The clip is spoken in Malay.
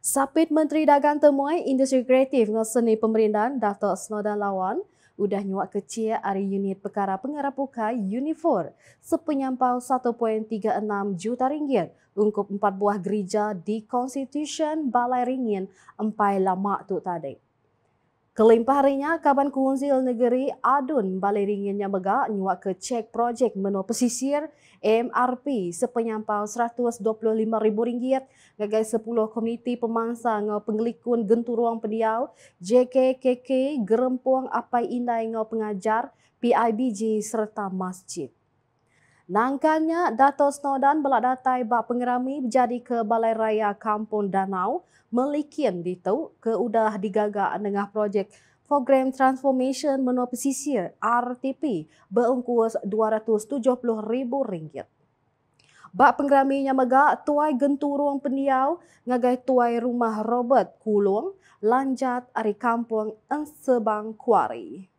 Sapit Menteri Dagang Temuai Industri Kreatif dan Seni Pemerintahan Dato' Snowden Lawan sudah nyuak kecil dari unit perkara pengarah pukai Unifor sepenyampau 1.36 juta ringgit untuk empat buah gereja di Constitution Balai Ringin empai lama tu tadi. Kelimpah harinya, Kaban Kuhunzil Negeri Adun balai ringinnya megak nyuak ke cek projek menua pesisir MRP sepenyampau RM125,000 gagai 10 komuniti pemangsa ngau pengelikun gentu ruang pendiau JKKK Gerempuang Apai Indai ngau pengajar PIBG serta masjid. Nangkangnya Dato belak datai bak pengerami berjadi ke Balai Raya Kampung Danau melikin di tau ke udah digagak dengan projek program transformation menua pesisir RTP berungkus RM270,000. Bak pengerami yang megak tuai gentu ruang peniau ngagai tuai rumah Robert Kulung lanjat dari kampung Ensebang Kuari.